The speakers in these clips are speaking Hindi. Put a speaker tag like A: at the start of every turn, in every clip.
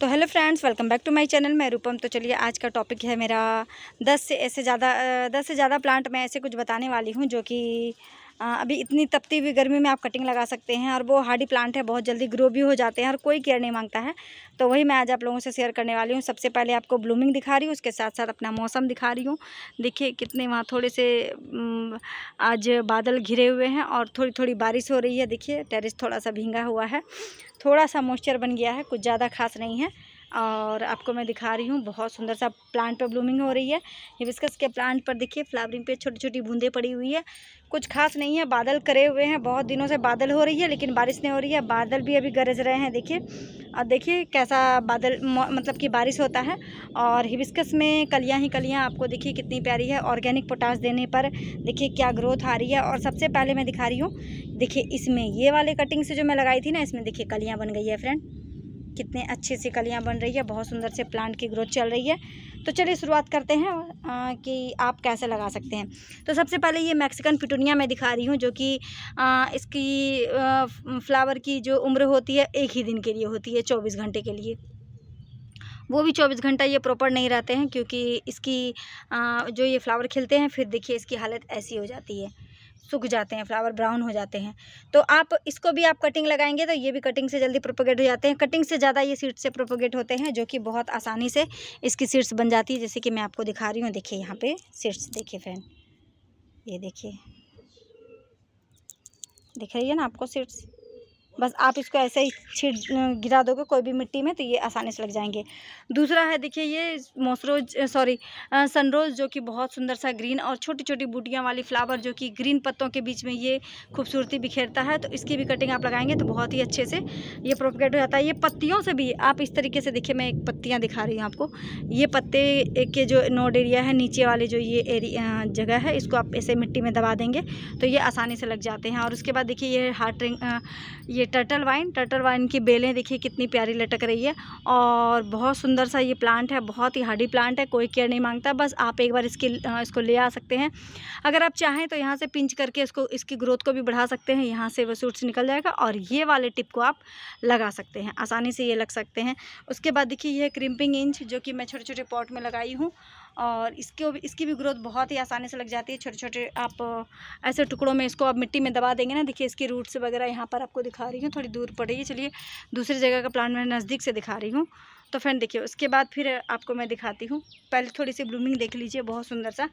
A: तो hello friends welcome back to my channel मैं रूपम तो चलिए आज का टॉपिक है मेरा दस से ऐसे ज़्यादा दस से ज़्यादा प्लांट मैं ऐसे कुछ बताने वाली हूँ जो कि अभी इतनी तपती हुई गर्मी में आप कटिंग लगा सकते हैं और वो हार्डी प्लांट है बहुत जल्दी ग्रो भी हो जाते हैं और कोई केयर नहीं मांगता है तो वही मैं आज आप लोगों से शेयर करने वाली हूँ सबसे पहले आपको ब्लूमिंग दिखा रही हूँ उसके साथ साथ अपना मौसम दिखा रही हूँ देखिए कितने वहाँ थोड़े से आज बादल घिरे हुए हैं और थोड़ी थोड़ी बारिश हो रही है देखिए टेरिस थोड़ा सा भींगा हुआ है थोड़ा सा मॉइस्चर बन गया है कुछ ज़्यादा खास नहीं है और आपको मैं दिखा रही हूँ बहुत सुंदर सा प्लांट पर ब्लूमिंग हो रही है हिबिस्कस के प्लांट पर देखिए फ्लावरिंग पे छोटी छोटी बूंदें पड़ी हुई है कुछ खास नहीं है बादल करे हुए हैं बहुत दिनों से बादल हो रही है लेकिन बारिश नहीं हो रही है बादल भी अभी गरज रहे हैं देखिए और देखिए कैसा बादल मतलब कि बारिश होता है और हिबिस्कस में कलियाँ ही कलियाँ आपको देखिए कितनी प्यारी है ऑर्गेनिक पोटास देने पर देखिए क्या ग्रोथ आ रही है और सबसे पहले मैं दिखा रही हूँ देखिए इसमें ये वाले कटिंग से जो मैं लगाई थी ना इसमें देखिए कलियाँ बन गई है फ्रेंड कितने अच्छे से कलियाँ बन रही है बहुत सुंदर से प्लांट की ग्रोथ चल रही है तो चलिए शुरुआत करते हैं आ, कि आप कैसे लगा सकते हैं तो सबसे पहले ये मैक्सिकन पिटूनिया मैं दिखा रही हूँ जो कि इसकी आ, फ्लावर की जो उम्र होती है एक ही दिन के लिए होती है चौबीस घंटे के लिए वो भी चौबीस घंटा ये प्रॉपर नहीं रहते हैं क्योंकि इसकी आ, जो ये फ्लावर खिलते हैं फिर देखिए इसकी हालत ऐसी हो जाती है सूख जाते हैं फ्लावर ब्राउन हो जाते हैं तो आप इसको भी आप कटिंग लगाएंगे तो ये भी कटिंग से जल्दी प्रोपोगेट हो जाते हैं कटिंग से ज़्यादा ये सीड्स से प्रोपोगेट होते हैं जो कि बहुत आसानी से इसकी सीड्स बन जाती है जैसे कि मैं आपको दिखा रही हूँ देखिए यहाँ पर सीड्स देखिए फैन ये देखिए दिख रही है ना आपको सीड्स बस आप इसको ऐसे ही छिड़ गिरा दोगे कोई भी मिट्टी में तो ये आसानी से लग जाएंगे दूसरा है देखिए ये मोसरोज सॉरी सनरोज जो कि बहुत सुंदर सा ग्रीन और छोटी छोटी बूटियाँ वाली फ्लावर जो कि ग्रीन पत्तों के बीच में ये खूबसूरती बिखेरता है तो इसकी भी कटिंग आप लगाएंगे तो बहुत ही अच्छे से ये प्रोपोगेट हो जाता है ये पत्तियों से भी आप इस तरीके से देखिए मैं एक पत्तियाँ दिखा रही हूँ आपको ये पत्ते के जो नोड एरिया है नीचे वाले जो ये एरिया जगह है इसको आप ऐसे मिट्टी में दबा देंगे तो ये आसानी से लग जाते हैं और उसके बाद देखिए ये हार्ट ये टर्टल वाइन टर्टल वाइन की बेलें देखिए कितनी प्यारी लटक रही है और बहुत सुंदर सा ये प्लांट है बहुत ही हार्डी प्लांट है कोई केयर नहीं मांगता बस आप एक बार इसकी इसको ले आ सकते हैं अगर आप चाहें तो यहाँ से पिंच करके इसको इसकी ग्रोथ को भी बढ़ा सकते हैं यहाँ से वो सूट से निकल जाएगा और ये वाले टिप को आप लगा सकते हैं आसानी से ये लग सकते हैं उसके बाद देखिए यह क्रिम्पिंग इंच जो कि मैं छोटे छोटे पॉट में लगाई हूँ और इसके इसकी भी ग्रोथ बहुत ही आसानी से लग जाती है छोटे छोटे आप ऐसे टुकड़ों में इसको आप मिट्टी में दबा देंगे ना देखिए इसकी रूट्स वगैरह यहाँ पर आपको दिखा रही हूँ थोड़ी दूर पड़ेगी चलिए दूसरी जगह का प्लांट मैं नज़दीक से दिखा रही हूँ तो फ्रेंड देखिए उसके बाद फिर आपको मैं दिखाती हूँ पहले थोड़ी सी ब्लूमिंग देख लीजिए बहुत सुंदर सा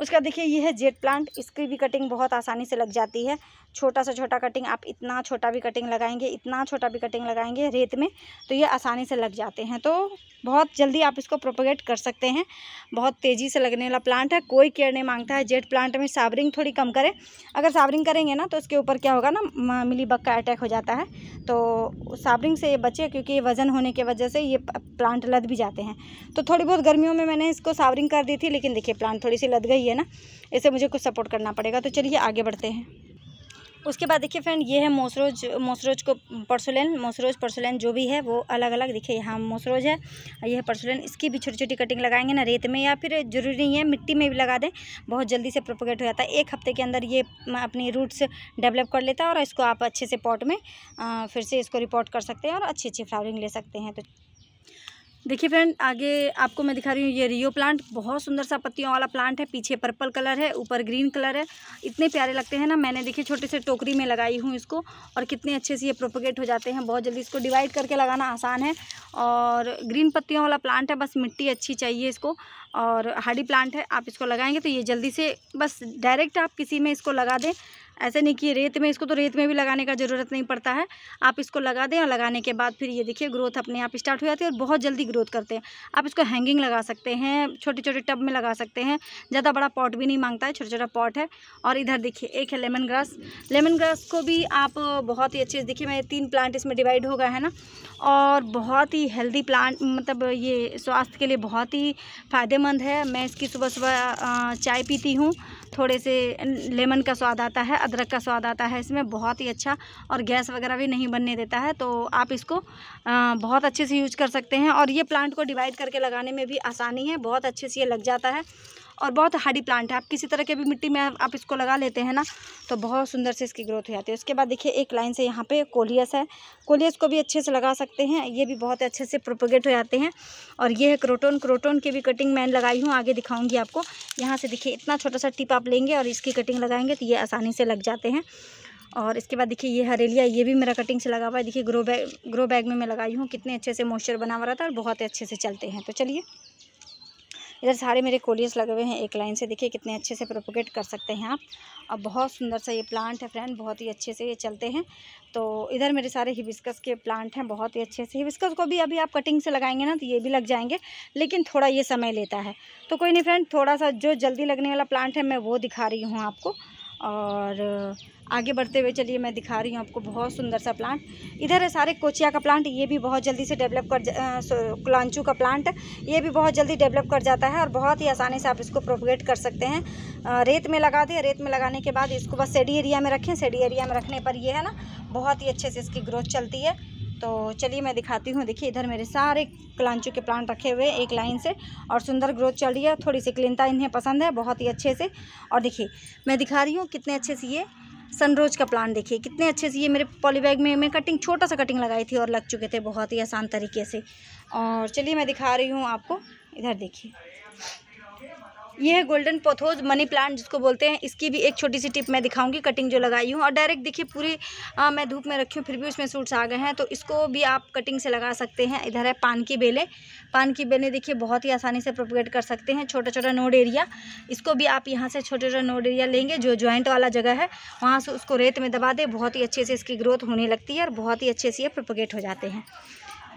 A: उसका देखिए ये है जेट प्लांट इसकी भी कटिंग बहुत आसानी से लग जाती है छोटा सा छोटा कटिंग आप इतना छोटा भी कटिंग लगाएंगे इतना छोटा भी कटिंग लगाएंगे रेत में तो ये आसानी से लग जाते हैं तो बहुत जल्दी आप इसको प्रोपोगेट कर सकते हैं बहुत तेज़ी से लगने वाला प्लांट है कोई केयर नहीं मांगता है जेट प्लांट में सावरिंग थोड़ी कम करें अगर सावरिंग करेंगे ना तो उसके ऊपर क्या होगा ना मिली बग का अटैक हो जाता है तो सावरिंग से ये बचे क्योंकि वज़न होने की वजह से ये प्लांट लद भी जाते हैं तो थोड़ी बहुत गर्मियों में मैंने इसको सावरिंग कर दी थी लेकिन देखिए प्लांट थोड़ी सी लद गई है ना इसे मुझे कुछ सपोर्ट करना पड़ेगा तो चलिए आगे बढ़ते हैं उसके बाद देखिए फ्रेंड ये है मोसरोज मोसरोज को परसोलेन मोसरोज परसोलेन जो भी है वो अलग अलग देखिए यहाँ मोसरोज है ये है परसोलेन इसकी भी छोटी छोटी कटिंग लगाएंगे ना रेत में या फिर जरूरी नहीं है मिट्टी में भी लगा दें बहुत जल्दी से प्रोपोगेट हो जाता है एक हफ्ते के अंदर ये अपनी रूट्स डेवलप कर लेता है और इसको आप अच्छे से पॉट में आ, फिर से इसको रिपोर्ट कर सकते हैं और अच्छी अच्छी फ्लावरिंग ले सकते हैं तो देखिए फ्रेंड आगे आपको मैं दिखा रही हूँ ये रियो प्लांट बहुत सुंदर सा पत्तियों वाला प्लांट है पीछे पर्पल कलर है ऊपर ग्रीन कलर है इतने प्यारे लगते हैं ना मैंने देखिए छोटे से टोकरी में लगाई हूँ इसको और कितने अच्छे से ये प्रोपोगेट हो जाते हैं बहुत जल्दी इसको डिवाइड करके लगाना आसान है और ग्रीन पत्तियों वाला प्लांट है बस मिट्टी अच्छी चाहिए इसको और हार्डी प्लांट है आप इसको लगाएंगे तो ये जल्दी से बस डायरेक्ट आप किसी में इसको लगा दें ऐसे नहीं कि रेत में इसको तो रेत में भी लगाने का ज़रूरत नहीं पड़ता है आप इसको लगा दें और लगाने के बाद फिर ये देखिए ग्रोथ अपने आप स्टार्ट हो जाती है और बहुत जल्दी ग्रोथ करते हैं आप इसको हैंगिंग लगा सकते हैं छोटे छोटे टब में लगा सकते हैं ज़्यादा बड़ा पॉट भी नहीं मांगता है छोटा छोटा पॉट है और इधर देखिए एक है लेमन ग्रास लेमन ग्रास को भी आप बहुत ही अच्छे से देखिए मेरे तीन प्लांट इसमें डिवाइड हो गए हैं ना और बहुत ही हेल्दी प्लांट मतलब ये स्वास्थ्य के लिए बहुत ही फ़ायदेमंद है मैं इसकी सुबह सुबह चाय पीती हूँ थोड़े से लेमन का स्वाद आता है अदरक का स्वाद आता है इसमें बहुत ही अच्छा और गैस वगैरह भी नहीं बनने देता है तो आप इसको बहुत अच्छे से यूज कर सकते हैं और ये प्लांट को डिवाइड करके लगाने में भी आसानी है बहुत अच्छे से ये लग जाता है और बहुत हार्डी प्लांट है आप किसी तरह के भी मिट्टी में आप इसको लगा लेते हैं ना तो बहुत सुंदर से इसकी ग्रोथ हो जाती है उसके बाद देखिए एक लाइन से यहाँ पे कोलियस है कोलियस को भी अच्छे से लगा सकते हैं ये भी बहुत अच्छे से प्रोपोगेट हो जाते हैं और ये है क्रोटोन क्रोटोन की भी कटिंग मैं लगाई हूँ आगे दिखाऊँगी आपको यहाँ से देखिए इतना छोटा सा टिप आप लेंगे और इसकी कटिंग लगाएंगे तो ये आसानी से लग जाते हैं और इसके बाद देखिए ये हरेलिया ये भी मेरा कटिंग से लगा हुआ है देखिए ग्रो बैग ग्रो बैग में मैं लगाई हूँ कितने अच्छे से मॉइस्चर बना हुआ रहता है और बहुत अच्छे से चलते हैं तो चलिए इधर सारे मेरे कोलियस लगे हुए हैं एक लाइन से देखिए कितने अच्छे से प्रोपोगेट कर सकते हैं आप और बहुत सुंदर सा ये प्लांट है फ्रेंड बहुत ही अच्छे से ये चलते हैं तो इधर मेरे सारे हिबिस्कस के प्लांट हैं बहुत ही अच्छे से हिबिस्कस को भी अभी आप कटिंग से लगाएंगे ना तो ये भी लग जाएंगे लेकिन थोड़ा ये समय लेता है तो कोई नहीं फ्रेंड थोड़ा सा जो जल्दी लगने वाला प्लांट है मैं वो दिखा रही हूँ आपको और आगे बढ़ते हुए चलिए मैं दिखा रही हूँ आपको बहुत सुंदर सा प्लांट इधर है सारे कोचिया का प्लांट ये भी बहुत जल्दी से डेवलप कर कुलांचू का प्लांट ये भी बहुत जल्दी डेवलप कर जाता है और बहुत ही आसानी से आप इसको प्रोपोगेट कर सकते हैं रेत में लगा दें रेत में लगाने के बाद इसको बस सेडी एरिया में रखें सेडी एरिया में रखने पर यह है ना बहुत ही अच्छे से इसकी ग्रोथ चलती है तो चलिए मैं दिखाती हूँ देखिए इधर मेरे सारे कलांचू के प्लांट रखे हुए एक लाइन से और सुंदर ग्रोथ चल रही है थोड़ी सी क्लीनता इन्हें पसंद है बहुत ही अच्छे से और देखिए मैं दिखा रही हूँ कितने अच्छे से ये सनरोज का प्लांट देखिए कितने अच्छे से ये मेरे पॉलीबैग में मैं कटिंग छोटा सा कटिंग लगाई थी और लग चुके थे बहुत ही आसान तरीके से और चलिए मैं दिखा रही हूँ आपको इधर देखिए ये है गोल्डन पोथोज मनी प्लांट जिसको बोलते हैं इसकी भी एक छोटी सी टिप मैं दिखाऊंगी कटिंग जो लगाई हूँ और डायरेक्ट देखिए पूरी आ, मैं धूप में रखी हूँ फिर भी उसमें सूट्स आ गए हैं तो इसको भी आप कटिंग से लगा सकते हैं इधर है पान की बेलें पान की बेलें देखिए बहुत ही आसानी से प्रोपोगेट कर सकते हैं छोटा छोटा नोड एरिया इसको भी आप यहाँ से छोटे छोटा नोड एरिया लेंगे जो ज्वाइंट वाला जगह है वहाँ से उसको रेत में दबा दें बहुत ही अच्छे से इसकी ग्रोथ होने लगती है और बहुत ही अच्छे से ये प्रोपोगेट हो जाते हैं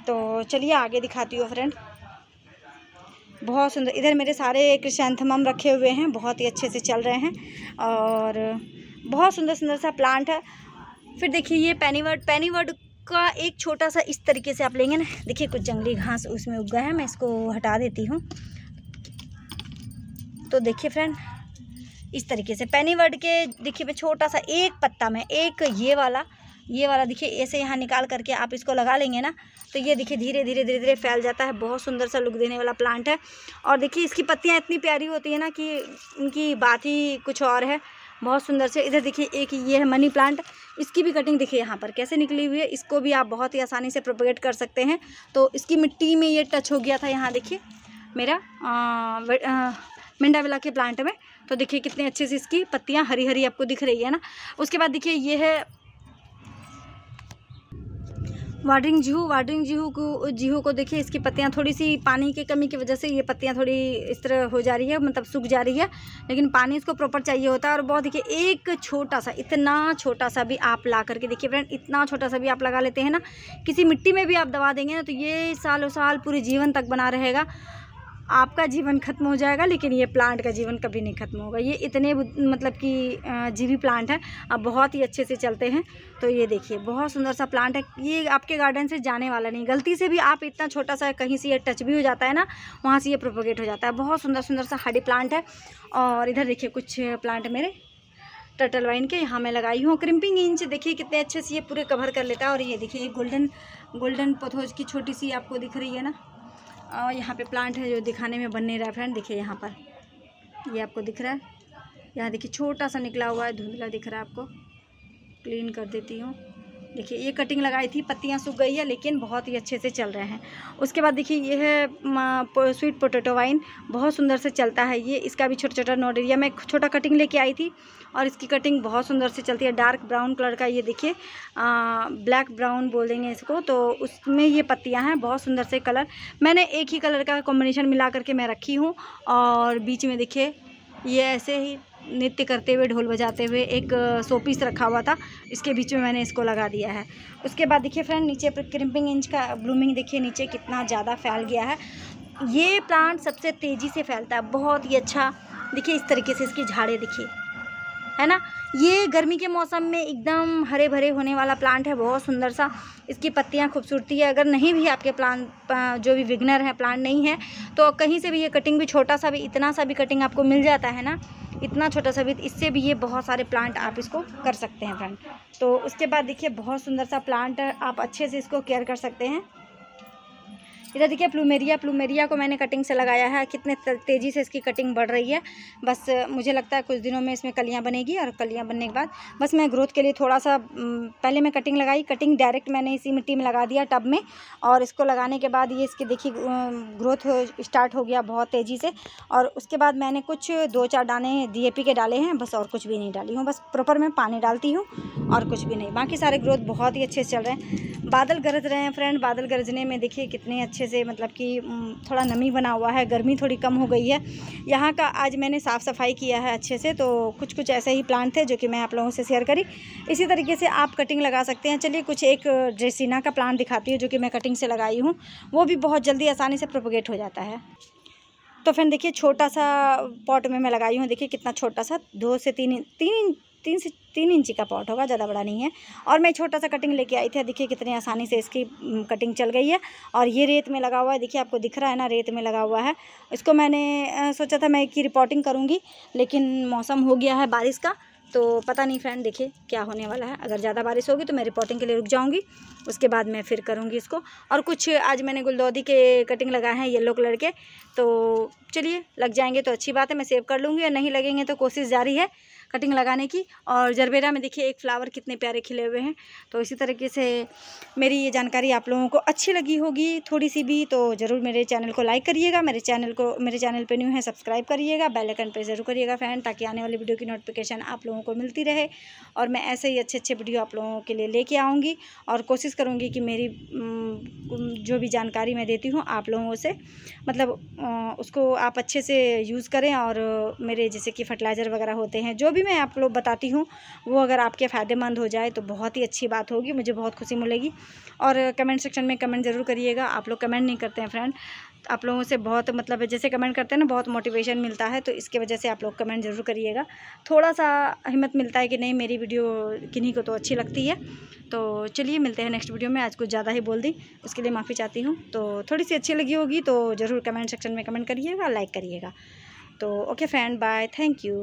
A: तो चलिए आगे दिखाती हूँ फ्रेंड बहुत सुंदर इधर मेरे सारे क्रिशेंथमम रखे हुए हैं बहुत ही अच्छे से चल रहे हैं और बहुत सुंदर सुंदर सा प्लांट है फिर देखिए ये पेनीवर्ड पेनीवर्ड का एक छोटा सा इस तरीके से आप लेंगे ना देखिए कुछ जंगली घास उसमें उग गया है मैं इसको हटा देती हूँ तो देखिए फ्रेंड इस तरीके से पेनीवर्ड के देखिए मैं छोटा सा एक पत्ता में एक ये वाला ये वाला देखिए ऐसे यहाँ निकाल करके आप इसको लगा लेंगे ना तो ये देखिए धीरे धीरे धीरे धीरे फैल जाता है बहुत सुंदर सा लुक देने वाला प्लांट है और देखिए इसकी पत्तियाँ इतनी प्यारी होती है ना कि इनकी बात ही कुछ और है बहुत सुंदर से इधर देखिए एक ये है मनी प्लांट इसकी भी कटिंग देखिए यहाँ पर कैसे निकली हुई है इसको भी आप बहुत ही आसानी से प्रोपोगेट कर सकते हैं तो इसकी मिट्टी में ये टच हो गया था यहाँ देखिए मेरा मिंडाविला के प्लांट में तो देखिए कितने अच्छे से इसकी पत्तियाँ हरी हरी आपको दिख रही है ना उसके बाद देखिए ये है वाडरिंग जीहू वाडरिंग जीहू को जीहू को देखिए इसकी पत्तियाँ थोड़ी सी पानी की कमी की वजह से ये पत्तियाँ थोड़ी इस तरह हो जा रही है मतलब सूख जा रही है लेकिन पानी इसको प्रॉपर चाहिए होता है और बहुत देखिए एक छोटा सा इतना छोटा सा भी आप ला करके देखिए फ्रेंड इतना छोटा सा भी आप लगा लेते हैं ना किसी मिट्टी में भी आप दवा देंगे ना तो ये सालों साल पूरे जीवन तक बना रहेगा आपका जीवन खत्म हो जाएगा लेकिन ये प्लांट का जीवन कभी नहीं ख़त्म होगा ये इतने मतलब कि जीवी प्लांट है अब बहुत ही अच्छे से चलते हैं तो ये देखिए बहुत सुंदर सा प्लांट है ये आपके गार्डन से जाने वाला नहीं गलती से भी आप इतना छोटा सा कहीं से ये टच भी हो जाता है ना वहाँ से ये प्रोपोगेट हो जाता है बहुत सुंदर सुंदर सा हडी प्लांट है और इधर देखिए कुछ प्लांट मेरे टर्टल वाइन के यहाँ मैं लगाई हूँ क्रिम्पिंग इंच देखिए कितने अच्छे से ये पूरे कवर कर लेता है और ये देखिए ये गोल्डन गोल्डन पथोज की छोटी सी आपको दिख रही है ना और यहाँ पे प्लांट है जो दिखाने में बन नहीं रहा है फ्रेंड देखिए यहाँ पर ये यह आपको दिख रहा है यहाँ देखिए छोटा सा निकला हुआ है धुंधला दिख रहा है आपको क्लीन कर देती हूँ देखिए ये कटिंग लगाई थी पत्तियाँ सूख गई है लेकिन बहुत ही अच्छे से चल रहे हैं उसके बाद देखिए ये है स्वीट पोटैटो वाइन बहुत सुंदर से चलता है ये इसका भी छोटा छोटा एरिया मैं छोटा कटिंग लेके आई थी और इसकी कटिंग बहुत सुंदर से चलती है डार्क ब्राउन कलर का ये देखिए ब्लैक ब्राउन बोल देंगे इसको तो उसमें ये पत्तियाँ हैं बहुत सुंदर से कलर मैंने एक ही कलर का कॉम्बिनेशन मिला करके मैं रखी हूँ और बीच में देखिए ये ऐसे ही नृत्य करते हुए ढोल बजाते हुए एक सो पीस रखा हुआ था इसके बीच में मैंने इसको लगा दिया है उसके बाद देखिए फ्रेंड नीचे क्रिम्पिंग इंच का ब्लूमिंग देखिए नीचे कितना ज़्यादा फैल गया है ये प्लांट सबसे तेज़ी से फैलता है बहुत ही अच्छा देखिए इस तरीके से इसकी झाड़ें देखिए है ना ये गर्मी के मौसम में एकदम हरे भरे होने वाला प्लांट है बहुत सुंदर सा इसकी पत्तियाँ खूबसूरती है अगर नहीं भी आपके प्लांट जो भी विगनर है प्लांट नहीं है तो कहीं से भी ये कटिंग भी छोटा सा भी इतना सा भी कटिंग आपको मिल जाता है ना इतना छोटा सा भी इससे भी ये बहुत सारे प्लांट आप इसको कर सकते हैं फ्रेंड तो उसके बाद देखिए बहुत सुंदर सा प्लांट आप अच्छे से इसको केयर कर सकते हैं इधर देखिए प्लूमेरिया प्लूमेरिया को मैंने कटिंग से लगाया है कितने तेज़ी से इसकी कटिंग बढ़ रही है बस मुझे लगता है कुछ दिनों में इसमें कलियाँ बनेगी और कलियाँ बनने के बाद बस मैं ग्रोथ के लिए थोड़ा सा पहले मैं कटिंग लगाई कटिंग डायरेक्ट मैंने इसी मिट्टी में लगा दिया टब में और इसको लगाने के बाद ये इसकी देखिए ग्रोथ स्टार्ट हो गया बहुत तेज़ी से और उसके बाद मैंने कुछ दो चार दाने डी के डाले हैं बस और कुछ भी नहीं डाली हूँ बस प्रॉपर मैं पानी डालती हूँ और कुछ भी नहीं बाकी सारे ग्रोथ बहुत ही अच्छे से चल रहे हैं बादल गरज रहे हैं फ्रेंड बादल गरजने में देखिए कितने अच्छे अच्छे से मतलब कि थोड़ा नमी बना हुआ है गर्मी थोड़ी कम हो गई है यहाँ का आज मैंने साफ़ सफाई किया है अच्छे से तो कुछ कुछ ऐसे ही प्लांट थे जो कि मैं आप लोगों से शेयर करी इसी तरीके से आप कटिंग लगा सकते हैं चलिए कुछ एक ड्रेसिना का प्लांट दिखाती हूँ जो कि मैं कटिंग से लगाई हूँ वो भी बहुत जल्दी आसानी से प्रोपोगेट हो जाता है तो फिर देखिए छोटा सा पॉट में मैं लगाई हूँ देखिए कितना छोटा सा दो से तीन तीन तीन से तीन इंची का पॉट होगा ज़्यादा बड़ा नहीं है और मैं छोटा सा कटिंग लेके आई थी देखिए कितनी आसानी से इसकी कटिंग चल गई है और ये रेत में लगा हुआ है देखिए आपको दिख रहा है ना रेत में लगा हुआ है इसको मैंने सोचा था मैं की रिपोर्टिंग करूँगी लेकिन मौसम हो गया है बारिश का तो पता नहीं फ्रेंड देखिए क्या होने वाला है अगर ज़्यादा बारिश होगी तो मैं रिपोर्टिंग के लिए रुक जाऊँगी उसके बाद मैं फिर करूँगी इसको और कुछ आज मैंने गुलदौदी के कटिंग लगाए हैं येलो कलर के तो चलिए लग जाएंगे तो अच्छी बात है मैं सेव कर लूँगी या नहीं लगेंगे तो कोशिश जारी है कटिंग लगाने की और जरबेरा में देखिए एक फ्लावर कितने प्यारे खिले हुए हैं तो इसी तरीके से मेरी ये जानकारी आप लोगों को अच्छी लगी होगी थोड़ी सी भी तो ज़रूर मेरे चैनल को लाइक करिएगा मेरे चैनल को मेरे चैनल पर न्यू है सब्सक्राइब करिएगा बेलकन पर ज़रूर करिएगा फैन ताकि आने वाली वीडियो की नोटिफिकेशन आप लोगों को मिलती रहे और मैं ऐसे ही अच्छे अच्छे वीडियो आप लोगों के लिए लेके आऊँगी और कोशिश करूँगी कि मेरी जो भी जानकारी मैं देती हूँ आप लोगों से मतलब उसको आप अच्छे से यूज़ करें और मेरे जैसे कि फर्टिलाइज़र वगैरह होते हैं जो भी भी मैं आप लोग बताती हूँ वो अगर आपके फ़ायदेमंद हो जाए तो बहुत ही अच्छी बात होगी मुझे बहुत खुशी मिलेगी और कमेंट सेक्शन में कमेंट ज़रूर करिएगा आप लोग कमेंट नहीं करते हैं फ्रेंड आप लोगों से बहुत मतलब जैसे कमेंट करते हैं ना बहुत मोटिवेशन मिलता है तो इसके वजह से आप लोग कमेंट ज़रूर करिएगा थोड़ा सा हिम्मत मिलता है कि नहीं मेरी वीडियो किन्हीं को तो अच्छी लगती है तो चलिए मिलते हैं नेक्स्ट वीडियो में आज कुछ ज़्यादा ही बोल दी उसके लिए माफ़ी चाहती हूँ तो थोड़ी सी अच्छी लगी होगी तो ज़रूर कमेंट सेक्शन में कमेंट करिएगा लाइक करिएगा तो okay friend bye thank you